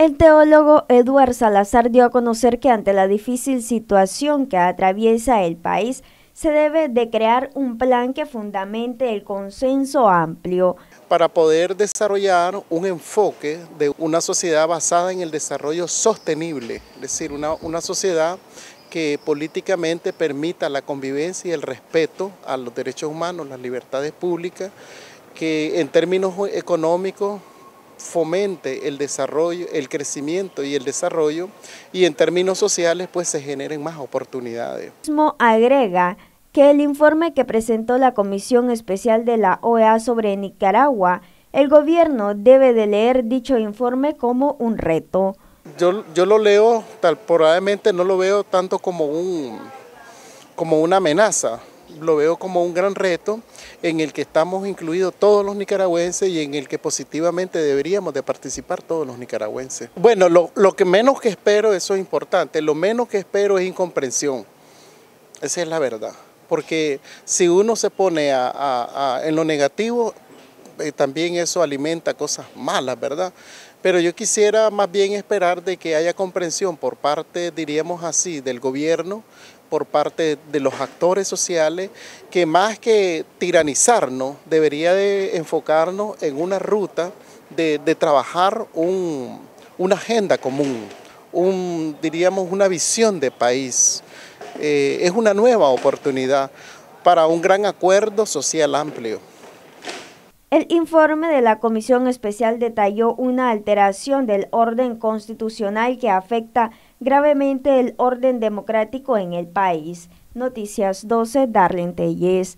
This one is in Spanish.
El teólogo Eduard Salazar dio a conocer que ante la difícil situación que atraviesa el país, se debe de crear un plan que fundamente el consenso amplio. Para poder desarrollar un enfoque de una sociedad basada en el desarrollo sostenible, es decir, una, una sociedad que políticamente permita la convivencia y el respeto a los derechos humanos, las libertades públicas, que en términos económicos fomente el desarrollo, el crecimiento y el desarrollo y en términos sociales pues se generen más oportunidades. Mismo agrega que el informe que presentó la Comisión Especial de la OEA sobre Nicaragua, el gobierno debe de leer dicho informe como un reto. Yo, yo lo leo, tal, probablemente no lo veo tanto como, un, como una amenaza, lo veo como un gran reto en el que estamos incluidos todos los nicaragüenses y en el que positivamente deberíamos de participar todos los nicaragüenses. Bueno, lo, que menos que espero, eso es importante, lo menos que espero es incomprensión. Esa es la verdad. Porque si uno se pone en lo negativo, eh, también eso alimenta cosas malas, ¿verdad? Pero yo quisiera más bien esperar de que haya comprensión por parte, diríamos así, del gobierno, por parte de los actores sociales, que más que tiranizarnos, debería de enfocarnos en una ruta de, trabajar una agenda común, diríamos una visión de país. Eh, es una nueva oportunidad para un gran acuerdo social amplio. El informe de la Comisión Especial detalló una alteración del orden constitucional que afecta gravemente el orden democrático en el país. Noticias 12, Darlene Telles.